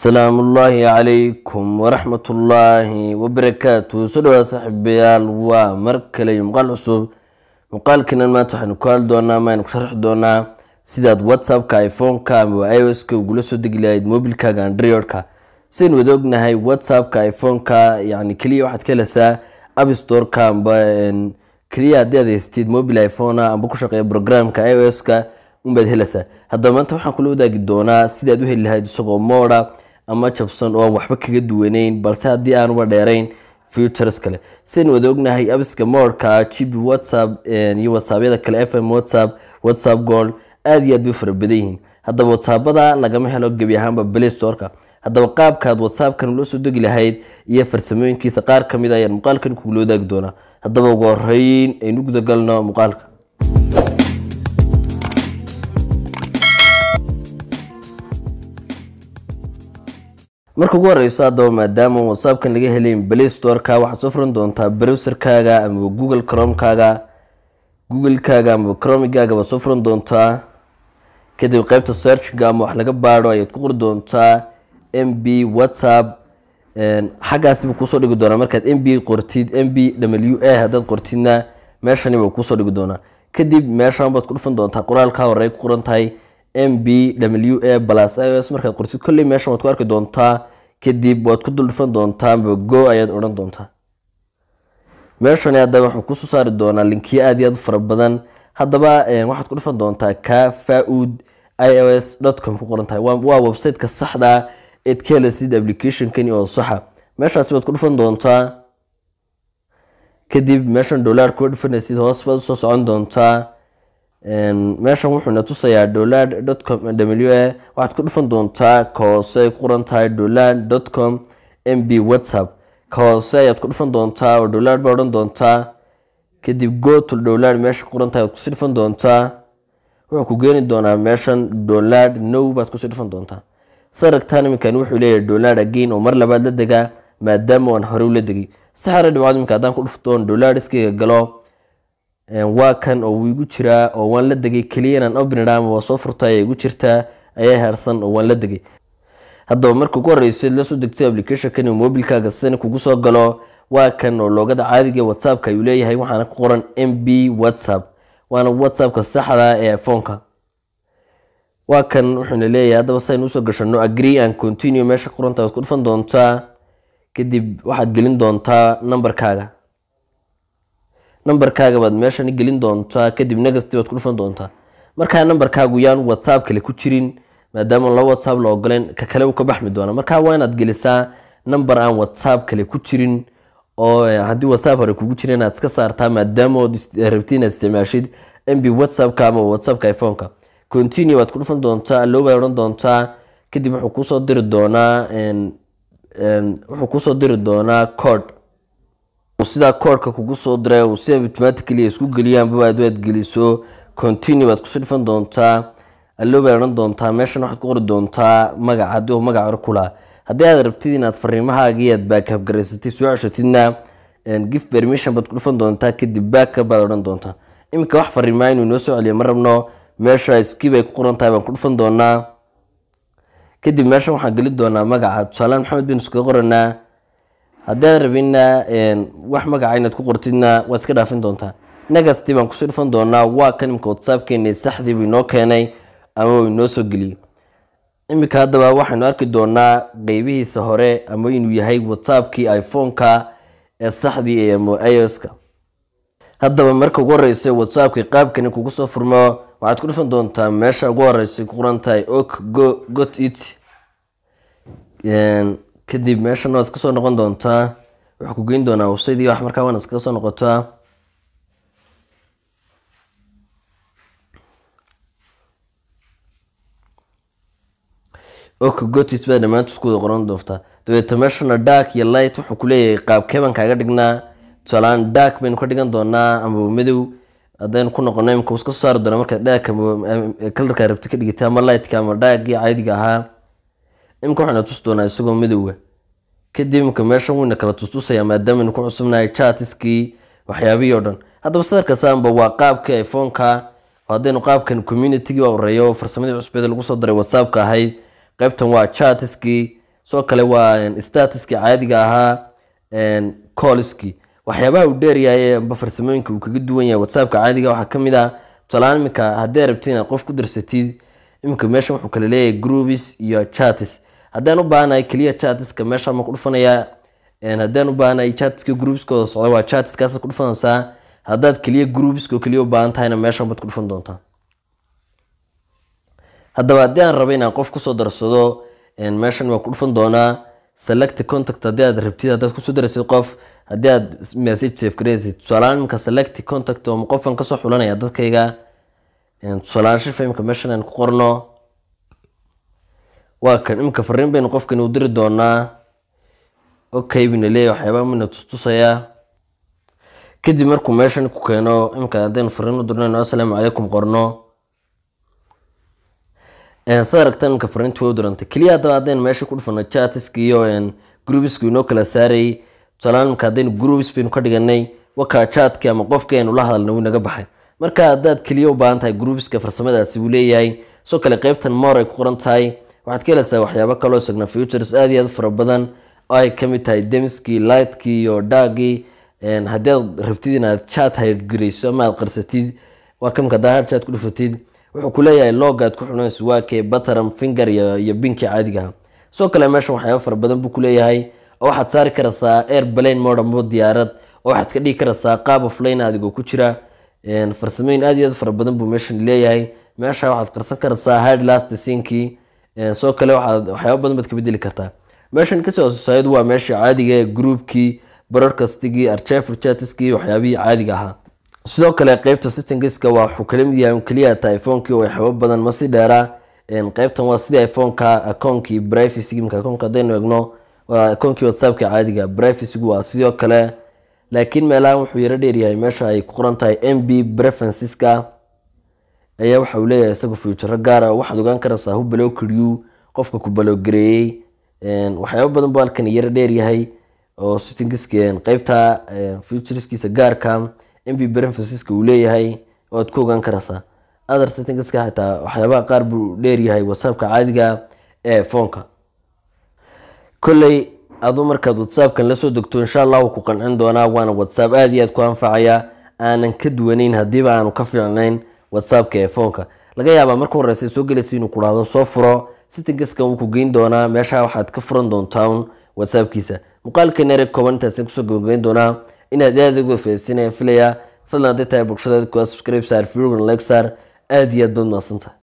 asalaamu ullaahi calaykum waraxmat ullaahi wabarakaatu soo dhawaa saaxiibayaal waa mar kale iyo muuqaal cusub muuqaalkiinan maanta waxaynu ku hadli doonaa maaynu ku sharxi doonaa sidaad whatsappka iphone-ka i o s ugula soo degi lahayd mobilkaaga androidka sidaynu wada ognahay whatsappka iphone-ka keliya waxaad ka helasaa abstoreka amba keliya haddii aad haysatid mobile iphonea amba ku shaqeeya programka i o s ka unbaad helaysaa haddaba maanta waxaan kula wadaagi doonaa sidaad u heli lahayd isagoo mooda ama jabsan oo aan waxba kaga duwaneyn balse haddii aanuba dheerayn futures kale sian wada ognahay abiska moorka gb whatsapp eh, iyo whatsapyada kale f m whatsapp whatsapp gold aada iyo aad bay fara badan yihiin haddaba whatsappada lagama helo gebi ahaanba blaystoreka haddaba qaabkaad whatsappkan loo soo degi lahayd iyo farsamooyinkiisa qaar ka mid a ah ayaan muuqaalkan kugula wadaagi doonaa haddaba ugu horeyn aynu gudagalno muuqaalka marka ugu horeyso haddaba maadaama whatsappkan laga helayn play storeka waxaad soo doontaa browserkaaga amaba google cromekaaga google-kaaga amaba cromigaaga baad soo furan doontaa kadib qeybta searchga ama wax laga baadho ayaad ku qori doontaa m b whatsapp xaggaasiba kuusoo dhigi doonaa markaad m b qortid m b w a haddaad qortidna meeshani baa kuusoo dhigi doonaa kadib meeshan baad ku dhufan doontaa qoraalkaa horey ku qoran tahay m b w a plus i s markaad qortid kolley meeshan waad ku arki doontaa kadib waad ku dul dhufan doontaanba go ayaad odhan doontaa meeshani haddaba waxaan kusoo saari doonaa linkiyo aad iyo aad u fara badan haddaba eh, waxaad ku dhufan doontaa ka faud i o s com ku qoran tahay waa websiteka saxda eed ka helasid applicationkani oo saxa meeshaasi baad ku dhufan doontaa kadib meeshan dolaar kuwa dhufanaysid hoos baad usoo socon doontaa meeshan wuxuuna tusayaa dolar dot com w e waxaad ku dhufan doontaa ka hoose ku qoran tahay dolar dot com m b whatsapp ka hoose ayaad ku dhufan doontaa oo dolar baa odhan doontaa kadib gotol dolar meesha ku qoran tahay waad kusii dhufan doontaa wuxuu ku geeni doonaa meeshan dolar now baad kusii dhufan doontaa saragtan iminkan wuxuu leeyahay dolar again oo mar labaad la degaa maadaama aan horey ula degay saxara dhibcaad iminka haddaan ku dhuftoon dolar iskayga galo waa kan oo wuu igu jiraa oo waan la degay keliya inaan waa soo furtaayay igu jirtaa ayaa haarsan oo waan la degay haddaba marka ugu horreyseed la soo degto applicationkani mobilkaaga sidani kugu soo galo waa kan oo loogada caadiga whatsappka ayuu leeyahay waxaana ku qoran m b whatsapp waana whatsappka saxda ah ee iphoneka waa kan wuxuuna leeyahay haddaba saynu usoo gashano agree and continue meesha qoranta waad ku dhufan doontaa kadib waxaad gelin doontaa nambarkaaga nambarkaaga baad meeshan gelin doontaa kadib negasti baad ku dhufan doontaa markaa nambarkaagu yaan whatsapp kale ku jirin maadaama laba whatsapp la ogoleen ka kale uu ka baxmi doona markaa waa inaad gelisaa nambar aan whatsapp kale ku jirin oo eh, haddii whatsapp hore kugu jira inaad iska saartaa maadaama eh, rabti inaad isticmaashid mb whatsappka ama whatsappka iphoneka continue baad ku dhufan doontaa allow baad odhan doontaa kadib wuxuu kuusoo diri doonaa wuxuu kuusoo diri doonaa code sidaa koorka kugu soo diray uu si automatically isku geliyaanba adwaad geliso continue baad kusi dhifan doontaa allo odhan doontaa meeshan waxaad ku qori doontaa magac haddii uu magac hore haddii aad rabtid inaad fariimahaaga iyo aad baakab garaysatid soo ceshatidna gift permission baad ku dhifan doontaa kadib baaka baad odhan doontaa iminka wax fariimaha inuu inoo soo celiya ma rabno meesha skib ay ku qoran tahay baan ku dhifan doonaa kadib meeshan waxaan geli doonaa magaca tusaalaan maxamed bin iskaga qoranaa haddaad rabina wax magaca inaad ku qortidna waad iska dhaafin doontaa nagastii baan kusoo dhufan doonaa waa kan imika whatsappkeeni saxdii buu inoo keenay ama inoo soo geliyey iminka haddaba waxaynu arki doonaa qeybihiisa hore ama inuu yahay whatsappkii iphone-ka ee saxdii ee ios ka haddaba marka ugu horeyso whatsappkii qaabkan kugu soo furmo waxaad ku dhufan doontaa meesha ugu horeysa ku qoran tahay ok go got it kadib meeshan waad iska soo noqon doontaa wuxuu ku geyn doonaa website wax markaa waana iskaga soo noqotaa ok gotit baa dhammaantood ku qoran doontaa dabeeta meeshana dark iyo light wuxuu ku leeyahay qaabkee kaaga dhignaa tusaalahaan dark baynu ka dhigan doonaa amaba madow haddaynu ku noqono imika iska soo saari doonaa markaad dharka kalarkaa rabti ka dhigitay ama lightka ama dark caadiga ahaa iminka waxayna tusi doonaa isagoo midowga kadib imika meeshan wayna kala tustusayaa maadaamaaynu ku cusubnahay jaatiskii waxyaabihii o dhan haddaba sadarka saamba waa qaabkii iphone-ka haddaynu qaabkan communitygii horeeyo farsamadii cusbeed lagu soo daray whatsappka ahayd qaybtan waa jatiskii soo kale waa statiskii caadiga ahaa coliskii waxyaabaha uu dheeryahay amba farsamooyinka uu kaga duwan yahay whatsappka caadiga waxaa kamid ah tusalaan iminka haddii rabti inaad qof ku darsatid iminka meeshan wuxuu kala leeyahay groups iyo chatis haddaan u baahanahay keliya chatiska meeshaan ma ku dhufanayaa haddaan u baahanahay chatiska groupskooda socda waa chatiskaas ku dhufanaysaa haddaad keliya groupsko keliya u baahan tahayna meeshaan baad ku dhufan doontaa haddaba haddii aan raba inaan qof kusoo darsado meeshan waan ku dhufan doonaa select contact haddii aad rabtid haddaad kusoo darsid qof haddii aad message save gareysid tusaalahaan iminka select contact oo qofan kasoo xulanaya dadkayga tusaalahaan shifimka meeshan aan ku qorno waa kan imika fariin baynu qofkan u diri doonaa okay bina leeya waxyaabaa mina tustusayaa kadib markuu meeshan ku keeno imika haddaynu fariin u dirnayno assalaamu calaykum qorno sad aragtaan imika fariintii way u dirantay keliya haddaba haddaynu meesha ku dhufano chatiski iyo groupisku inoo kala saarayay tusaalahaan imika haddaynu groups baynu ka dhiganay wakaa chatkii ama qofkii aynu la hadalna wuu naga baxay marka haddaad keliya u baahan tahay groupiska farsamadaasi wuu leeyahay soo kale qeybtan more ay ku qoran tahay waxaad ka helaysaa waxyaabo kaloo isagna futures aad iyo aad fara badan oo ay kamid tahay demiskii lightkii iyo dhaagii haddii aad rabtid inaad chat hayrgarayso ama aad qarsatid waa kamid hadaa har chat ku dhufatid wuxuu ku leeyahay loogaad ku xidhanayso waa kee finger iyo binkii caadigaha soo kale meeshan waxyaaba fara badan buu ku oo waxaad saari karaysaa airplane mode ama diyaarad oo waxaad ka dhigi karaysaa qaab of lane ku jira farsamooyin aad iyo aad fara badan buu meeshan leeyahay meesha waxaad qarsan karaysaa hard last sinkii sidoo kale waxaad waxyaaba badan baad ka bedeli kartaa meeshan kasoo asosayad waa meesha caadiga ee groupkii broadcastigii archef rechatisgii waxyaabihii caadiga ahaa sidoo kale qeybta systemkiska waa wuxuu kala mid yahay keliya iphone oo waxyaaba badan ma si dheeraa qeybtan waa sidii iphone akoonkii privacy imka akoonka haddaynu egno akoonkii whatsappka caadiga privacygu waa sidoo kale laakiin meelahan wuxuu yaro dheeryahay meesha ay ku qoran tahay m b preferenceska ayaa waxa uu leeyahay isagu fuujaro gaara ah, waxaad ogaan karaysaa hu balowkiryu qofka ku balowgareeyey waxyaabo badan buu halkan yaro dheeryahay oo sittingskn qeybta futurskiisa gaarka ah, mb brenfasiska uu leeyahay oad ku ogaan karaysaa other sittingska xitaa waxyaabaha qaar buu dheeryahay whatsappka caadiga ah ee foonka kolley aduu markaad whatsappkan lasoo degto insha allah wuu ku qancin doonaa waana whatsapp aada iyo aad ku anfacaya aanan ka duwanayn haddiiba aanu ka fiicnayn whatsappka ee foonka laga yaabaa marka horeysa soo gelaysa inuu kudhaahdo soo furo sittingaskan wuu ku geyn doonaa meesha waxaad ka furan doontaan whatsappkiisa muuqaalkan ere kooban intaasn kusoo gabagayn doonaa inaad aadauga fahaysanayaan filaya fadlan hadday tahay bulshada kuwaa subscribe saar firugan leeg saar iyo aad baad mahadsantah